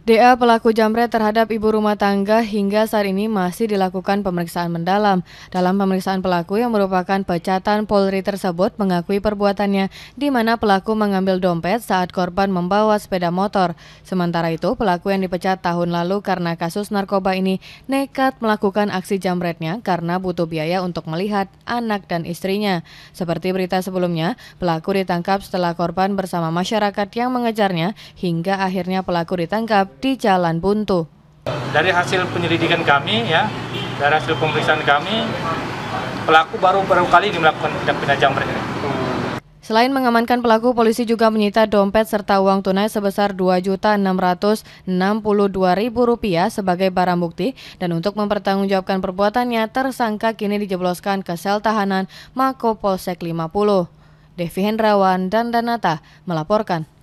DA pelaku jamret terhadap ibu rumah tangga hingga saat ini masih dilakukan pemeriksaan mendalam. Dalam pemeriksaan pelaku yang merupakan pecatan Polri tersebut mengakui perbuatannya di mana pelaku mengambil dompet saat korban membawa sepeda motor. Sementara itu, pelaku yang dipecat tahun lalu karena kasus narkoba ini nekat melakukan aksi jamretnya karena butuh biaya untuk melihat anak dan istrinya. Seperti berita sebelumnya, pelaku ditangkap setelah korban bersama masyarakat yang mengejarnya hingga akhirnya pelaku ditangkap terjebak di Jalan Buntu. Dari hasil penyelidikan kami, ya, dari hasil pemeriksaan kami, pelaku baru baru kali ini melakukan tindak pidana jamret. Selain mengamankan pelaku, polisi juga menyita dompet serta uang tunai sebesar Rp2.662.000 sebagai barang bukti dan untuk mempertanggungjawabkan perbuatannya, tersangka kini dijebloskan ke sel tahanan Mako Polsek 50. Devi Hendrawan dan Danata melaporkan.